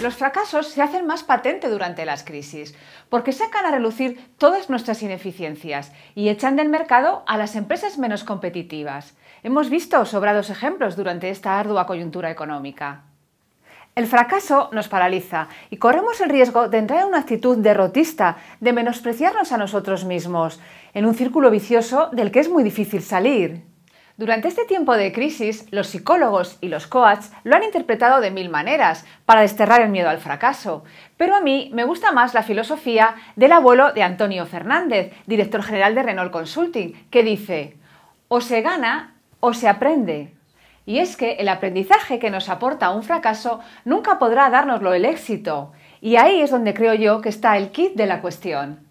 Los fracasos se hacen más patente durante las crisis, porque sacan a relucir todas nuestras ineficiencias y echan del mercado a las empresas menos competitivas. Hemos visto sobrados ejemplos durante esta ardua coyuntura económica. El fracaso nos paraliza y corremos el riesgo de entrar en una actitud derrotista, de menospreciarnos a nosotros mismos, en un círculo vicioso del que es muy difícil salir. Durante este tiempo de crisis, los psicólogos y los coaches lo han interpretado de mil maneras para desterrar el miedo al fracaso, pero a mí me gusta más la filosofía del abuelo de Antonio Fernández, director general de Renault Consulting, que dice, o se gana o se aprende. Y es que el aprendizaje que nos aporta un fracaso nunca podrá dárnoslo el éxito. Y ahí es donde creo yo que está el kit de la cuestión.